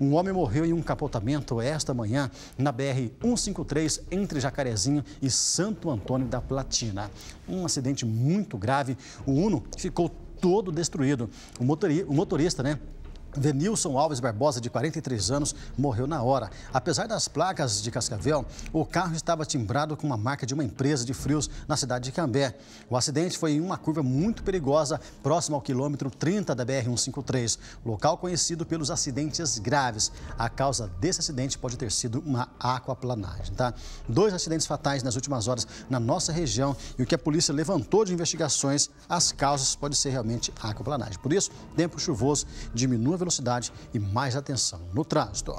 Um homem morreu em um capotamento esta manhã na BR-153 entre Jacarezinho e Santo Antônio da Platina. Um acidente muito grave. O Uno ficou todo destruído. O, motorista, né, Denilson Alves Barbosa, de 43 anos, morreu na hora. Apesar das placas de Cascavel, o carro estava timbrado com uma marca de uma empresa de frios na cidade de Cambé. O acidente foi em uma curva muito perigosa, próxima ao quilômetro 30 da BR-153, local conhecido pelos acidentes graves. A causa desse acidente pode ter sido uma aquaplanagem. Tá? Dois acidentes fatais nas últimas horas na nossa região e o que a polícia levantou de investigações, as causas podem ser realmente aquaplanagem. Por isso, tempo chuvoso diminui velocidade e mais atenção no trânsito.